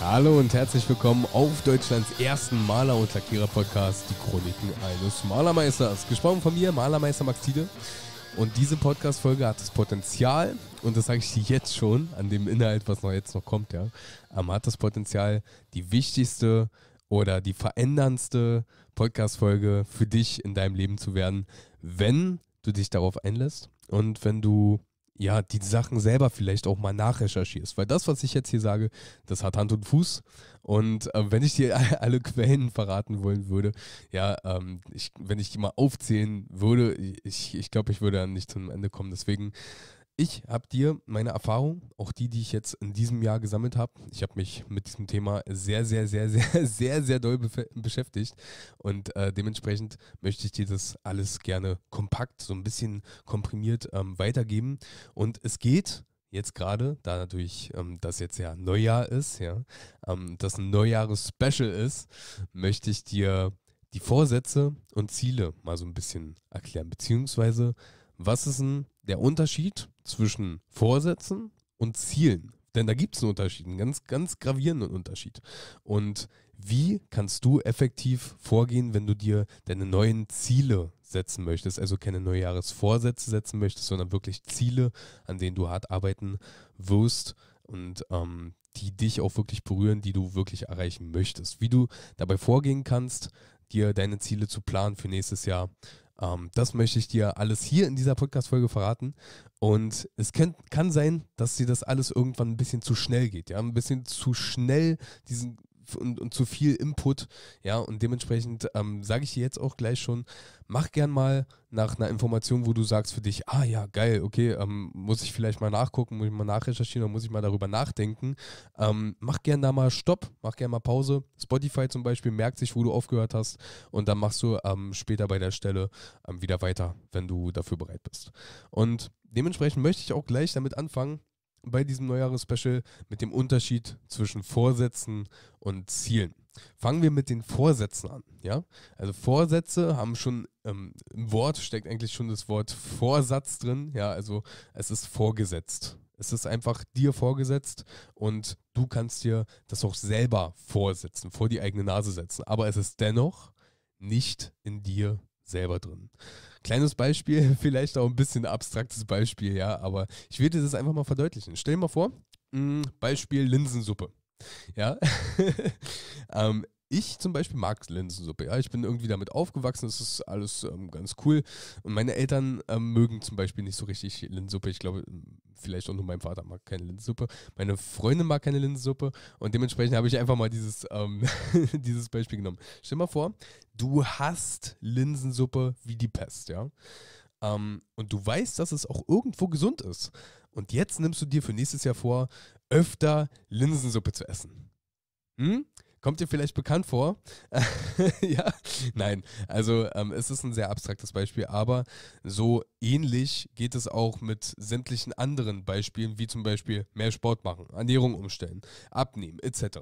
Hallo und herzlich willkommen auf Deutschlands ersten Maler- und Lackierer-Podcast, die Chroniken eines Malermeisters. Gesprochen von mir, Malermeister Max Tiede. Und diese Podcast-Folge hat das Potenzial, und das sage ich dir jetzt schon, an dem Inhalt, was noch jetzt noch kommt, ja, ähm, hat das Potenzial, die wichtigste oder die veränderndste Podcast-Folge für dich in deinem Leben zu werden, wenn du dich darauf einlässt und wenn du ja, die Sachen selber vielleicht auch mal nachrecherchierst. Weil das, was ich jetzt hier sage, das hat Hand und Fuß. Und äh, wenn ich dir alle Quellen verraten wollen würde, ja, ähm, ich, wenn ich die mal aufzählen würde, ich, ich glaube, ich würde dann nicht zum Ende kommen. Deswegen ich habe dir meine Erfahrung, auch die, die ich jetzt in diesem Jahr gesammelt habe, ich habe mich mit diesem Thema sehr, sehr, sehr, sehr, sehr, sehr doll be beschäftigt und äh, dementsprechend möchte ich dir das alles gerne kompakt, so ein bisschen komprimiert ähm, weitergeben. Und es geht jetzt gerade, da natürlich ähm, das jetzt ja Neujahr ist, ja, ähm, das ein Neujahres-Special ist, möchte ich dir die Vorsätze und Ziele mal so ein bisschen erklären. Beziehungsweise, was ist ein der Unterschied zwischen Vorsätzen und Zielen. Denn da gibt es einen Unterschied, einen ganz, ganz gravierenden Unterschied. Und wie kannst du effektiv vorgehen, wenn du dir deine neuen Ziele setzen möchtest? Also keine Neujahresvorsätze setzen möchtest, sondern wirklich Ziele, an denen du hart arbeiten wirst und ähm, die dich auch wirklich berühren, die du wirklich erreichen möchtest. Wie du dabei vorgehen kannst, dir deine Ziele zu planen für nächstes Jahr, ähm, das möchte ich dir alles hier in dieser Podcast-Folge verraten. Und es kann, kann sein, dass dir das alles irgendwann ein bisschen zu schnell geht. Ja, ein bisschen zu schnell diesen und, und zu viel Input. Ja, und dementsprechend ähm, sage ich dir jetzt auch gleich schon, mach gern mal nach einer Information, wo du sagst für dich, ah ja, geil, okay, ähm, muss ich vielleicht mal nachgucken, muss ich mal nachrecherchieren oder muss ich mal darüber nachdenken. Ähm, mach gern da mal Stopp, mach gern mal Pause. Spotify zum Beispiel merkt sich, wo du aufgehört hast und dann machst du ähm, später bei der Stelle ähm, wieder weiter, wenn du dafür bereit bist. Und dementsprechend möchte ich auch gleich damit anfangen, bei diesem Neujahres-Special mit dem Unterschied zwischen Vorsätzen und Zielen. Fangen wir mit den Vorsätzen an. Ja? Also Vorsätze haben schon, ähm, im Wort steckt eigentlich schon das Wort Vorsatz drin. Ja, also es ist vorgesetzt. Es ist einfach dir vorgesetzt und du kannst dir das auch selber vorsetzen, vor die eigene Nase setzen. Aber es ist dennoch nicht in dir selber drin. Kleines Beispiel, vielleicht auch ein bisschen abstraktes Beispiel, ja, aber ich will dir das einfach mal verdeutlichen. Stell dir mal vor, mm, Beispiel Linsensuppe. Ja, ähm, ich zum Beispiel mag Linsensuppe. Ja, ich bin irgendwie damit aufgewachsen. Das ist alles ähm, ganz cool. Und meine Eltern ähm, mögen zum Beispiel nicht so richtig Linsensuppe. Ich glaube, vielleicht auch nur mein Vater mag keine Linsensuppe. Meine Freundin mag keine Linsensuppe. Und dementsprechend habe ich einfach mal dieses, ähm, dieses Beispiel genommen. Stell mal vor, du hast Linsensuppe wie die Pest, ja. Ähm, und du weißt, dass es auch irgendwo gesund ist. Und jetzt nimmst du dir für nächstes Jahr vor, öfter Linsensuppe zu essen. Hm? Kommt dir vielleicht bekannt vor? ja, nein. Also ähm, es ist ein sehr abstraktes Beispiel, aber so ähnlich geht es auch mit sämtlichen anderen Beispielen, wie zum Beispiel mehr Sport machen, Ernährung umstellen, abnehmen, etc.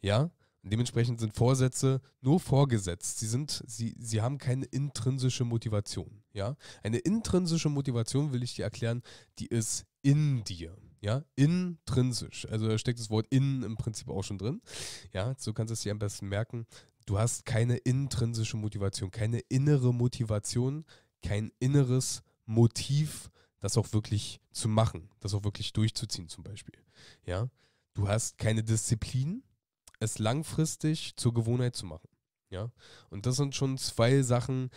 Ja, Dementsprechend sind Vorsätze nur vorgesetzt. Sie, sind, sie, sie haben keine intrinsische Motivation. Ja? Eine intrinsische Motivation, will ich dir erklären, die ist in dir ja, intrinsisch. Also da steckt das Wort in im Prinzip auch schon drin. Ja, so kannst du es dir am besten merken. Du hast keine intrinsische Motivation, keine innere Motivation, kein inneres Motiv, das auch wirklich zu machen, das auch wirklich durchzuziehen zum Beispiel. Ja, du hast keine Disziplin, es langfristig zur Gewohnheit zu machen. Ja, und das sind schon zwei Sachen,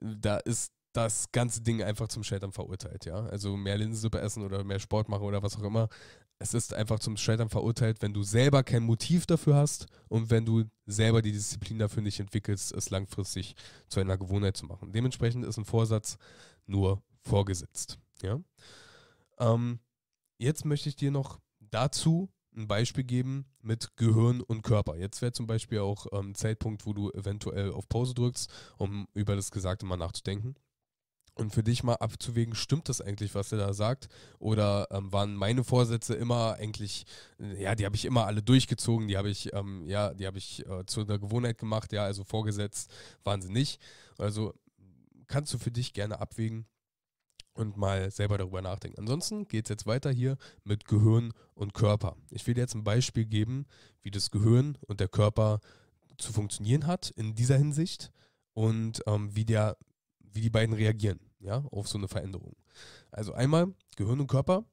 da ist das ganze Ding einfach zum Scheitern verurteilt, ja. Also mehr Linsensuppe essen oder mehr Sport machen oder was auch immer. Es ist einfach zum Scheitern verurteilt, wenn du selber kein Motiv dafür hast und wenn du selber die Disziplin dafür nicht entwickelst, es langfristig zu einer Gewohnheit zu machen. Dementsprechend ist ein Vorsatz nur vorgesetzt, ja. Ähm, jetzt möchte ich dir noch dazu ein Beispiel geben mit Gehirn und Körper. Jetzt wäre zum Beispiel auch ein ähm, Zeitpunkt, wo du eventuell auf Pause drückst, um über das Gesagte mal nachzudenken und für dich mal abzuwägen, stimmt das eigentlich, was er da sagt? Oder ähm, waren meine Vorsätze immer eigentlich, äh, ja, die habe ich immer alle durchgezogen, die habe ich, ähm, ja, die habe ich äh, zu einer Gewohnheit gemacht, ja, also vorgesetzt waren sie nicht. Also kannst du für dich gerne abwägen und mal selber darüber nachdenken. Ansonsten geht es jetzt weiter hier mit Gehirn und Körper. Ich will dir jetzt ein Beispiel geben, wie das Gehirn und der Körper zu funktionieren hat in dieser Hinsicht und ähm, wie, der, wie die beiden reagieren ja, auf so eine Veränderung. Also einmal Gehirn und Körper,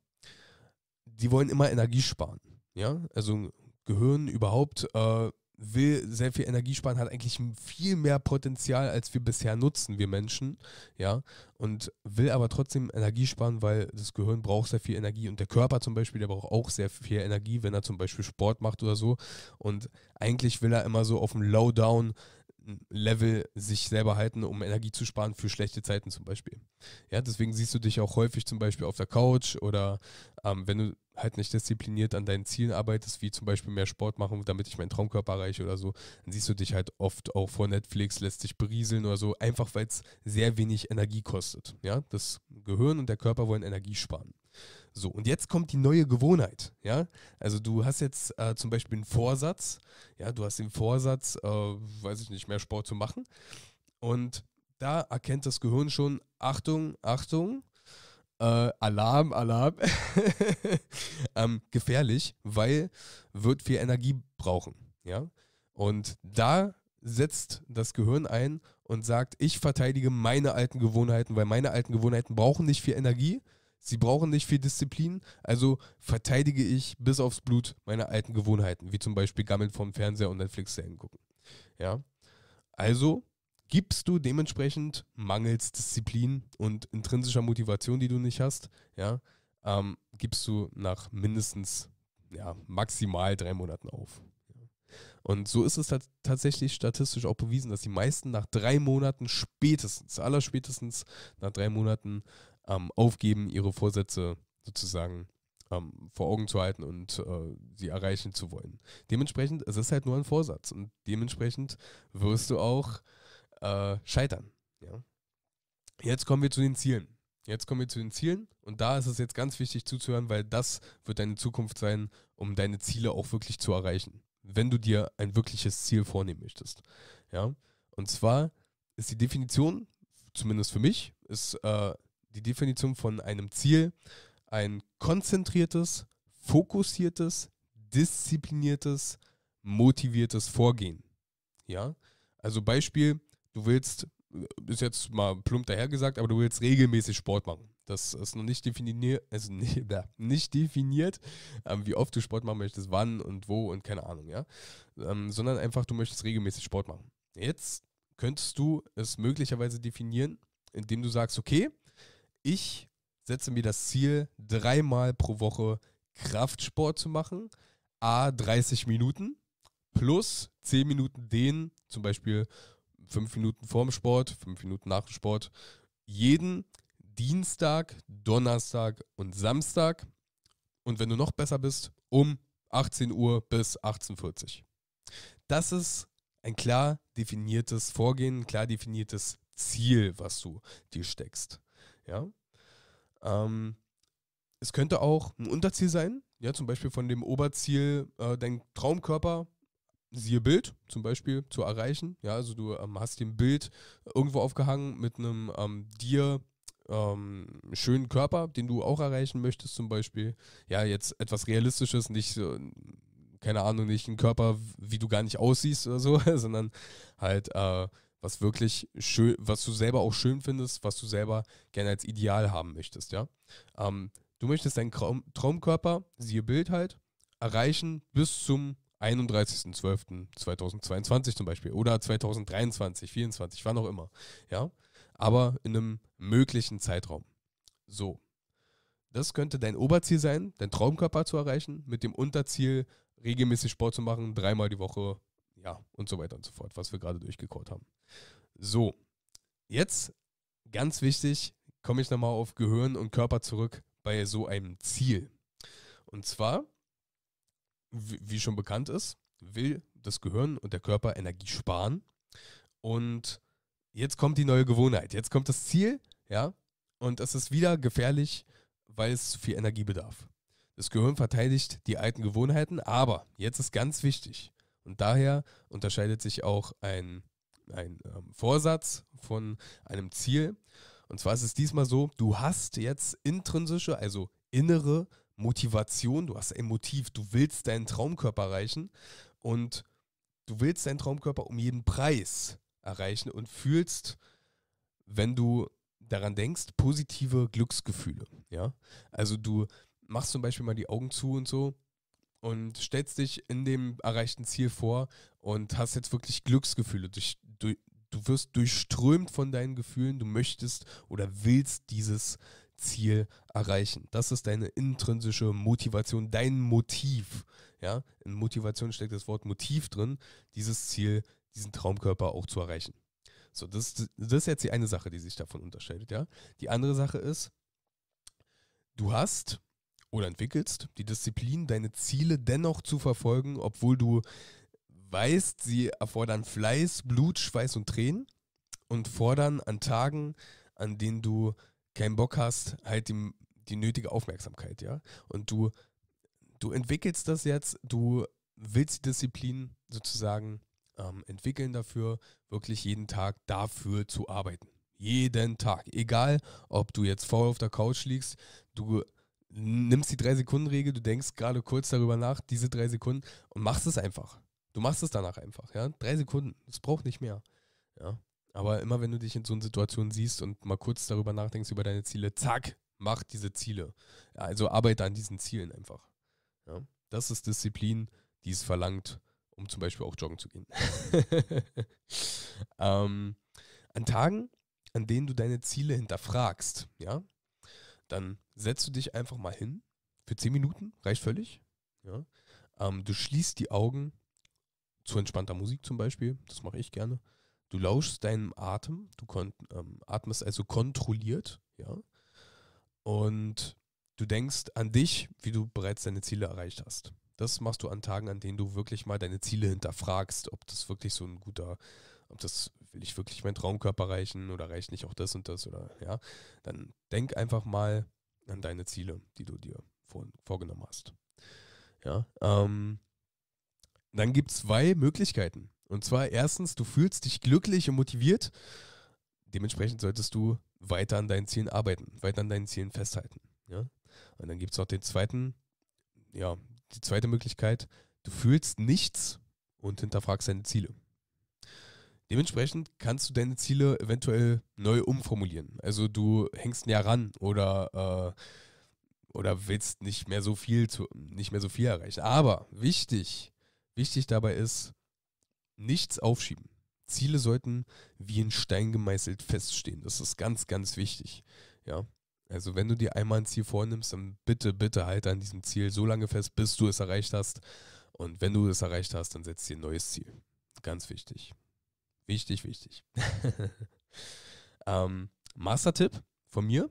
die wollen immer Energie sparen, ja, also Gehirn überhaupt äh, will sehr viel Energie sparen, hat eigentlich viel mehr Potenzial, als wir bisher nutzen, wir Menschen, ja, und will aber trotzdem Energie sparen, weil das Gehirn braucht sehr viel Energie und der Körper zum Beispiel, der braucht auch sehr viel Energie, wenn er zum Beispiel Sport macht oder so und eigentlich will er immer so auf dem Lowdown Level sich selber halten, um Energie zu sparen für schlechte Zeiten zum Beispiel. Ja, deswegen siehst du dich auch häufig zum Beispiel auf der Couch oder ähm, wenn du halt nicht diszipliniert an deinen Zielen arbeitest, wie zum Beispiel mehr Sport machen, damit ich meinen Traumkörper erreiche oder so, dann siehst du dich halt oft auch vor Netflix, lässt dich berieseln oder so, einfach weil es sehr wenig Energie kostet. Ja, das Gehirn und der Körper wollen Energie sparen. So, und jetzt kommt die neue Gewohnheit, ja. Also du hast jetzt äh, zum Beispiel einen Vorsatz, ja, du hast den Vorsatz, äh, weiß ich nicht, mehr Sport zu machen. Und da erkennt das Gehirn schon, Achtung, Achtung, äh, Alarm, Alarm, ähm, gefährlich, weil wird viel Energie brauchen, ja. Und da setzt das Gehirn ein und sagt, ich verteidige meine alten Gewohnheiten, weil meine alten Gewohnheiten brauchen nicht viel Energie Sie brauchen nicht viel Disziplin, also verteidige ich bis aufs Blut meine alten Gewohnheiten, wie zum Beispiel Gammeln vom Fernseher und Netflix-Serien gucken. Ja? Also gibst du dementsprechend mangels Disziplin und intrinsischer Motivation, die du nicht hast, ja, ähm, gibst du nach mindestens ja, maximal drei Monaten auf. Und so ist es tatsächlich statistisch auch bewiesen, dass die meisten nach drei Monaten spätestens, allerspätestens nach drei Monaten ähm, aufgeben, ihre Vorsätze sozusagen ähm, vor Augen zu halten und äh, sie erreichen zu wollen. Dementsprechend, es ist halt nur ein Vorsatz und dementsprechend wirst du auch äh, scheitern. Ja? Jetzt kommen wir zu den Zielen. Jetzt kommen wir zu den Zielen und da ist es jetzt ganz wichtig zuzuhören, weil das wird deine Zukunft sein, um deine Ziele auch wirklich zu erreichen, wenn du dir ein wirkliches Ziel vornehmen möchtest. Ja? Und zwar ist die Definition, zumindest für mich, ist äh, die Definition von einem Ziel ein konzentriertes, fokussiertes, diszipliniertes, motiviertes Vorgehen. Ja, also Beispiel, du willst, äh, ist jetzt mal plump dahergesagt, aber du willst regelmäßig Sport machen. Das ist noch nicht definiert, also nicht, nicht definiert, ähm, wie oft du Sport machen möchtest, wann und wo und keine Ahnung, ja. Ähm, sondern einfach, du möchtest regelmäßig Sport machen. Jetzt könntest du es möglicherweise definieren, indem du sagst, okay, ich setze mir das Ziel, dreimal pro Woche Kraftsport zu machen. A, 30 Minuten plus 10 Minuten Dehnen, zum Beispiel 5 Minuten vorm Sport, 5 Minuten nach dem Sport. Jeden Dienstag, Donnerstag und Samstag. Und wenn du noch besser bist, um 18 Uhr bis 18.40 Uhr. Das ist ein klar definiertes Vorgehen, ein klar definiertes Ziel, was du dir steckst. Ja? Ähm, es könnte auch ein Unterziel sein, ja, zum Beispiel von dem Oberziel, äh, dein Traumkörper, siehe Bild zum Beispiel, zu erreichen. Ja, also du ähm, hast dem Bild irgendwo aufgehangen mit einem ähm, dir ähm, schönen Körper, den du auch erreichen möchtest, zum Beispiel. Ja, jetzt etwas Realistisches, nicht, so. Äh, keine Ahnung, nicht ein Körper, wie du gar nicht aussiehst oder so, sondern halt äh, was wirklich schön, was du selber auch schön findest, was du selber gerne als Ideal haben möchtest, ja. Ähm, du möchtest deinen Traum Traumkörper, siehe Bild halt, erreichen bis zum 31.12.2022 zum Beispiel oder 2023, 2024, wann auch immer, ja. Aber in einem möglichen Zeitraum. So. Das könnte dein Oberziel sein, deinen Traumkörper zu erreichen, mit dem Unterziel, regelmäßig Sport zu machen, dreimal die Woche, ja, und so weiter und so fort, was wir gerade durchgekaut haben. So, jetzt ganz wichtig, komme ich nochmal auf Gehirn und Körper zurück bei so einem Ziel. Und zwar, wie schon bekannt ist, will das Gehirn und der Körper Energie sparen. Und jetzt kommt die neue Gewohnheit, jetzt kommt das Ziel, ja, und es ist wieder gefährlich, weil es zu viel Energie bedarf. Das Gehirn verteidigt die alten Gewohnheiten, aber jetzt ist ganz wichtig. Und daher unterscheidet sich auch ein ein ähm, Vorsatz von einem Ziel. Und zwar ist es diesmal so, du hast jetzt intrinsische, also innere Motivation, du hast ein Motiv, du willst deinen Traumkörper erreichen und du willst deinen Traumkörper um jeden Preis erreichen und fühlst, wenn du daran denkst, positive Glücksgefühle. Ja? Also du machst zum Beispiel mal die Augen zu und so und stellst dich in dem erreichten Ziel vor und hast jetzt wirklich Glücksgefühle durch du, du wirst durchströmt von deinen Gefühlen, du möchtest oder willst dieses Ziel erreichen. Das ist deine intrinsische Motivation, dein Motiv. Ja, in Motivation steckt das Wort Motiv drin, dieses Ziel, diesen Traumkörper auch zu erreichen. So, das, das ist jetzt die eine Sache, die sich davon unterscheidet, ja. Die andere Sache ist, du hast oder entwickelst die Disziplin, deine Ziele dennoch zu verfolgen, obwohl du weißt, sie erfordern Fleiß, Blut, Schweiß und Tränen und fordern an Tagen, an denen du keinen Bock hast, halt die, die nötige Aufmerksamkeit, ja. Und du, du entwickelst das jetzt, du willst die Disziplin sozusagen ähm, entwickeln dafür, wirklich jeden Tag dafür zu arbeiten. Jeden Tag. Egal, ob du jetzt faul auf der Couch liegst, du nimmst die drei Sekunden Regel, du denkst gerade kurz darüber nach, diese drei Sekunden und machst es einfach. Du machst es danach einfach, ja. Drei Sekunden. Es braucht nicht mehr. Ja. Aber immer wenn du dich in so einer Situation siehst und mal kurz darüber nachdenkst, über deine Ziele, zack, mach diese Ziele. Ja, also arbeite an diesen Zielen einfach. Ja. Das ist Disziplin, die es verlangt, um zum Beispiel auch joggen zu gehen. ähm, an Tagen, an denen du deine Ziele hinterfragst, ja, dann setzt du dich einfach mal hin. Für zehn Minuten reicht völlig. Ja. Ähm, du schließt die Augen zu entspannter Musik zum Beispiel, das mache ich gerne. Du lauschst deinem Atem, du ähm, atmest also kontrolliert, ja. Und du denkst an dich, wie du bereits deine Ziele erreicht hast. Das machst du an Tagen, an denen du wirklich mal deine Ziele hinterfragst, ob das wirklich so ein guter, ob das will ich wirklich meinen Traumkörper reichen oder reicht nicht auch das und das oder ja. Dann denk einfach mal an deine Ziele, die du dir vor, vorgenommen hast. Ja, ähm, dann gibt es zwei Möglichkeiten. Und zwar erstens, du fühlst dich glücklich und motiviert. Dementsprechend solltest du weiter an deinen Zielen arbeiten, weiter an deinen Zielen festhalten. Ja? Und dann gibt es noch den zweiten, ja, die zweite Möglichkeit, du fühlst nichts und hinterfragst deine Ziele. Dementsprechend kannst du deine Ziele eventuell neu umformulieren. Also du hängst näher ran oder, äh, oder willst nicht mehr so viel zu, nicht mehr so viel erreichen. Aber wichtig, Wichtig dabei ist, nichts aufschieben. Ziele sollten wie in Stein gemeißelt feststehen. Das ist ganz, ganz wichtig. Ja. Also wenn du dir einmal ein Ziel vornimmst, dann bitte, bitte halt an diesem Ziel so lange fest, bis du es erreicht hast. Und wenn du es erreicht hast, dann setzt dir ein neues Ziel. Ganz wichtig. Wichtig, wichtig. ähm, Mastertipp von mir.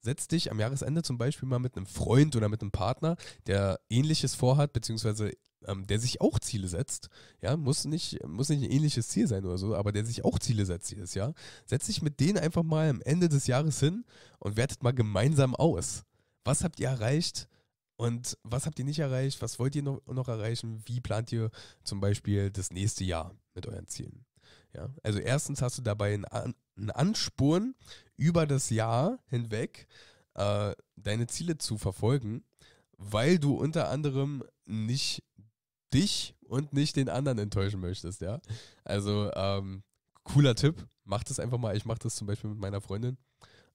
Setz dich am Jahresende zum Beispiel mal mit einem Freund oder mit einem Partner, der ähnliches vorhat, beziehungsweise ähm, der sich auch Ziele setzt, ja, muss nicht, muss nicht ein ähnliches Ziel sein oder so, aber der sich auch Ziele setzt jedes Jahr, setzt sich mit denen einfach mal am Ende des Jahres hin und wertet mal gemeinsam aus. Was habt ihr erreicht? Und was habt ihr nicht erreicht? Was wollt ihr noch, noch erreichen? Wie plant ihr zum Beispiel das nächste Jahr mit euren Zielen? Ja, also erstens hast du dabei einen, An einen Ansporn über das Jahr hinweg, äh, deine Ziele zu verfolgen, weil du unter anderem nicht dich und nicht den anderen enttäuschen möchtest, ja. Also, ähm, cooler Tipp. Macht es einfach mal. Ich mache das zum Beispiel mit meiner Freundin.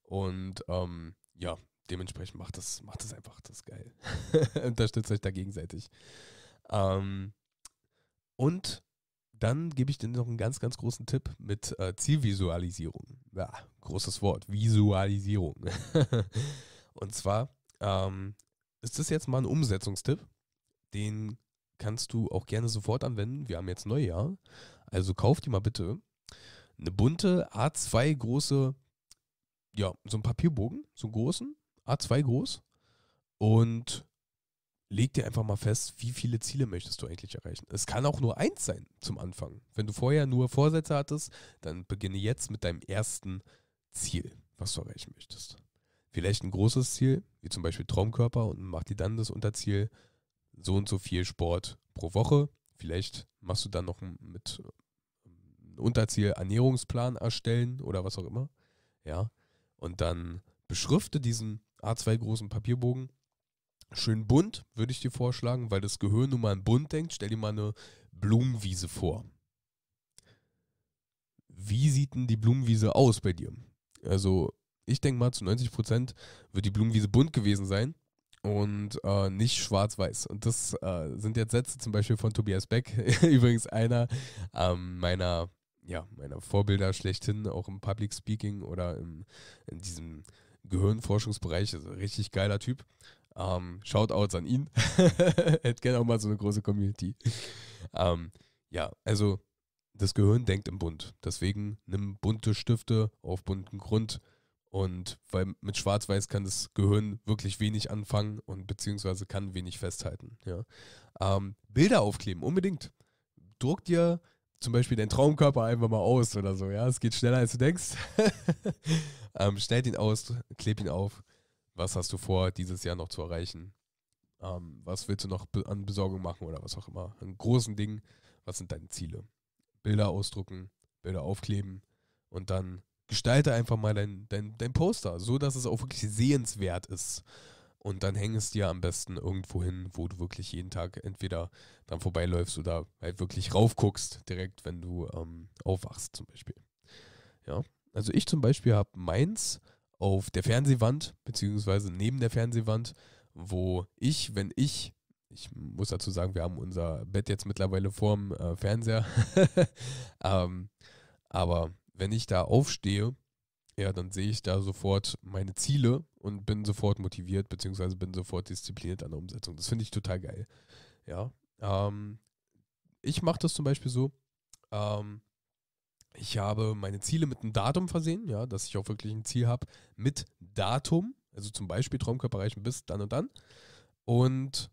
Und ähm, ja, dementsprechend macht das, macht das einfach. Das ist geil. Unterstützt euch da gegenseitig. Ähm, und dann gebe ich dir noch einen ganz, ganz großen Tipp mit äh, Zielvisualisierung. Ja, großes Wort. Visualisierung. und zwar ähm, ist das jetzt mal ein Umsetzungstipp, den kannst du auch gerne sofort anwenden. Wir haben jetzt Neujahr. Also kauf dir mal bitte eine bunte A2 große, ja, so einen Papierbogen, so einen großen, A2 groß. Und leg dir einfach mal fest, wie viele Ziele möchtest du eigentlich erreichen. Es kann auch nur eins sein zum Anfang. Wenn du vorher nur Vorsätze hattest, dann beginne jetzt mit deinem ersten Ziel, was du erreichen möchtest. Vielleicht ein großes Ziel, wie zum Beispiel Traumkörper, und mach dir dann das Unterziel so und so viel Sport pro Woche. Vielleicht machst du dann noch mit ähm, Unterziel Ernährungsplan erstellen oder was auch immer. Ja. Und dann beschrifte diesen A2 großen Papierbogen schön bunt, würde ich dir vorschlagen, weil das Gehirn nun mal in bunt denkt. Stell dir mal eine Blumenwiese vor. Wie sieht denn die Blumenwiese aus bei dir? Also, ich denke mal, zu 90 Prozent wird die Blumenwiese bunt gewesen sein und äh, nicht schwarz-weiß. Und das äh, sind jetzt Sätze zum Beispiel von Tobias Beck, übrigens einer ähm, meiner, ja, meiner Vorbilder schlechthin, auch im Public Speaking oder im, in diesem Gehirnforschungsbereich. Also richtig geiler Typ. Ähm, Shoutouts an ihn. Hätte gerne auch mal so eine große Community. Ähm, ja, also das Gehirn denkt im Bund. Deswegen nimm bunte Stifte auf bunten Grund. Und weil mit Schwarz-Weiß kann das Gehirn wirklich wenig anfangen und beziehungsweise kann wenig festhalten. Ja. Ähm, Bilder aufkleben, unbedingt. Druck dir zum Beispiel deinen Traumkörper einfach mal aus oder so. Ja, es geht schneller als du denkst. ähm, schneid ihn aus, kleb ihn auf. Was hast du vor, dieses Jahr noch zu erreichen? Ähm, was willst du noch an Besorgung machen oder was auch immer? An großen Dingen. Was sind deine Ziele? Bilder ausdrucken, Bilder aufkleben und dann gestalte einfach mal dein, dein, dein Poster, so dass es auch wirklich sehenswert ist. Und dann häng es dir am besten irgendwo hin, wo du wirklich jeden Tag entweder dann vorbeiläufst oder halt wirklich raufguckst, direkt, wenn du ähm, aufwachst zum Beispiel. Ja, also ich zum Beispiel habe meins auf der Fernsehwand, beziehungsweise neben der Fernsehwand, wo ich, wenn ich, ich muss dazu sagen, wir haben unser Bett jetzt mittlerweile vorm äh, Fernseher, ähm, aber wenn ich da aufstehe, ja, dann sehe ich da sofort meine Ziele und bin sofort motiviert, beziehungsweise bin sofort diszipliniert an der Umsetzung. Das finde ich total geil. Ja. Ähm, ich mache das zum Beispiel so. Ähm, ich habe meine Ziele mit einem Datum versehen, ja, dass ich auch wirklich ein Ziel habe mit Datum, also zum Beispiel Traumkörper erreichen bis dann und dann. Und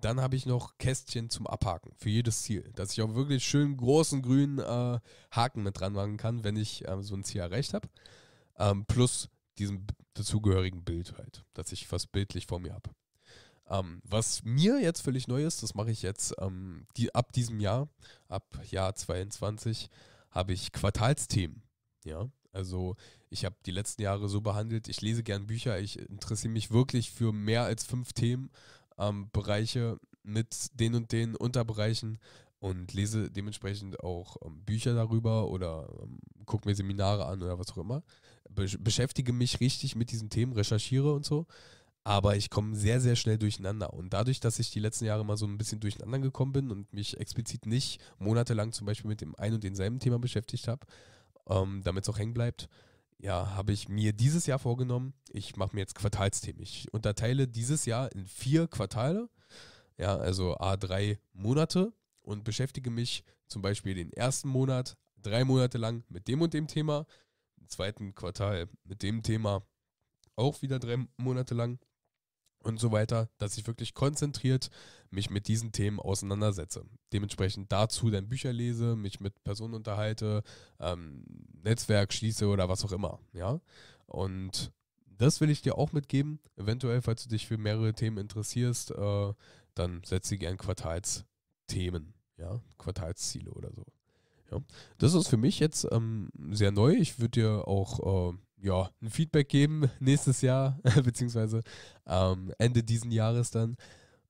dann habe ich noch Kästchen zum Abhaken für jedes Ziel, dass ich auch wirklich schön großen grünen äh, Haken mit dran machen kann, wenn ich äh, so ein Ziel erreicht habe. Ähm, plus diesem dazugehörigen Bild halt, dass ich was bildlich vor mir habe. Ähm, was mir jetzt völlig neu ist, das mache ich jetzt ähm, die, ab diesem Jahr, ab Jahr 22, habe ich Quartalsthemen. Ja, also ich habe die letzten Jahre so behandelt, ich lese gern Bücher, ich interessiere mich wirklich für mehr als fünf Themen ähm, Bereiche mit den und den Unterbereichen und lese dementsprechend auch ähm, Bücher darüber oder ähm, gucke mir Seminare an oder was auch immer. Be beschäftige mich richtig mit diesen Themen, recherchiere und so. Aber ich komme sehr, sehr schnell durcheinander. Und dadurch, dass ich die letzten Jahre mal so ein bisschen durcheinander gekommen bin und mich explizit nicht monatelang zum Beispiel mit dem ein und denselben Thema beschäftigt habe, ähm, damit es auch hängen bleibt, ja, habe ich mir dieses Jahr vorgenommen, ich mache mir jetzt Quartalsthemen. Ich unterteile dieses Jahr in vier Quartale, ja, also A3 Monate und beschäftige mich zum Beispiel den ersten Monat drei Monate lang mit dem und dem Thema, im zweiten Quartal mit dem Thema auch wieder drei Monate lang und so weiter, dass ich wirklich konzentriert mich mit diesen Themen auseinandersetze. Dementsprechend dazu dann Bücher lese, mich mit Personen unterhalte, ähm, Netzwerk schließe oder was auch immer. Ja? Und das will ich dir auch mitgeben. Eventuell, falls du dich für mehrere Themen interessierst, äh, dann setze gern Quartalsthemen, ja, Quartalsziele oder so. Ja. Das ist für mich jetzt ähm, sehr neu. Ich würde dir auch äh, ja, ein Feedback geben nächstes Jahr, beziehungsweise ähm, Ende diesen Jahres dann,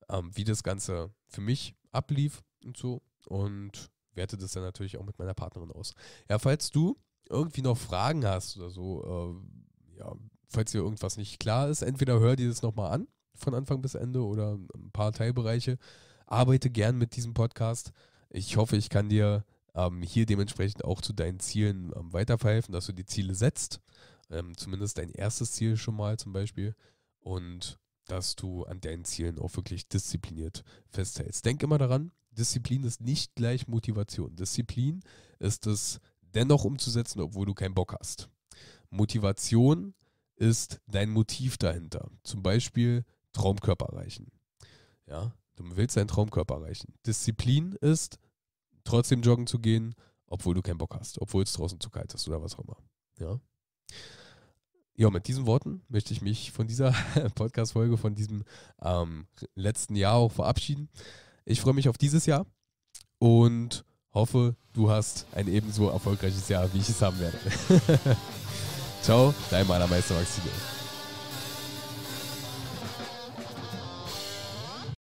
ähm, wie das Ganze für mich ablief und so. Und werte das dann natürlich auch mit meiner Partnerin aus. Ja, falls du irgendwie noch Fragen hast oder so, äh, ja, falls dir irgendwas nicht klar ist, entweder hör dir das nochmal an, von Anfang bis Ende oder ein paar Teilbereiche. Arbeite gern mit diesem Podcast. Ich hoffe, ich kann dir ähm, hier dementsprechend auch zu deinen Zielen ähm, weiterverhelfen, dass du die Ziele setzt, ähm, zumindest dein erstes Ziel schon mal zum Beispiel und dass du an deinen Zielen auch wirklich diszipliniert festhältst. Denk immer daran, Disziplin ist nicht gleich Motivation. Disziplin ist es dennoch umzusetzen, obwohl du keinen Bock hast. Motivation ist dein Motiv dahinter. Zum Beispiel Traumkörper erreichen. Ja, du willst deinen Traumkörper erreichen. Disziplin ist trotzdem joggen zu gehen, obwohl du keinen Bock hast, obwohl es draußen zu kalt ist oder was auch immer. Ja. Ja, mit diesen Worten möchte ich mich von dieser Podcast-Folge, von diesem ähm, letzten Jahr auch verabschieden. Ich freue mich auf dieses Jahr und hoffe, du hast ein ebenso erfolgreiches Jahr, wie ich es haben werde. Ciao, dein Malermeister Maximilian.